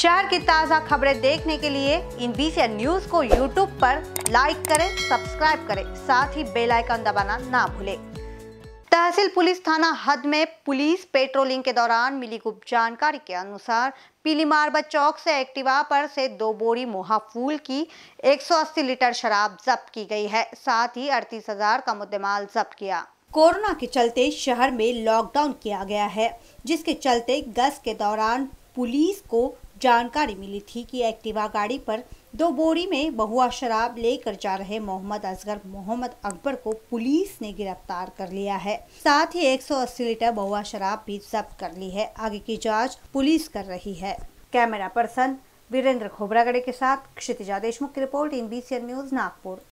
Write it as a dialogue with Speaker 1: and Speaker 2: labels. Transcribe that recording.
Speaker 1: शहर की ताज़ा खबरें देखने के लिए इन बीसी न्यूज को यूट्यूब पर लाइक करें सब्सक्राइब करें साथ ही बेल आइकन दबाना ना भूलें तहसील पुलिस थाना हद में पुलिस पेट्रोलिंग के दौरान मिली गुप्त जानकारी के अनुसार पीली मार्बा चौक से एक्टिवा पर से दो बोरी मोहा फूल की 180 लीटर शराब जब्त की गई है साथ ही अड़तीस हजार का मुद्देमाल जब्त किया कोरोना के चलते शहर में लॉकडाउन किया गया है जिसके चलते गश्त के दौरान पुलिस को जानकारी मिली थी कि एक्टिवा गाड़ी पर दो बोरी में बहुआ शराब लेकर जा रहे मोहम्मद असगर मोहम्मद अकबर को पुलिस ने गिरफ्तार कर लिया है साथ ही 180 लीटर बहुआ शराब भी जब्त कर ली है आगे की जांच पुलिस कर रही है कैमरा पर्सन वीरेंद्र खोबरागड़े के साथ क्षितिजा देशमुख की रिपोर्ट इन बी न्यूज नागपुर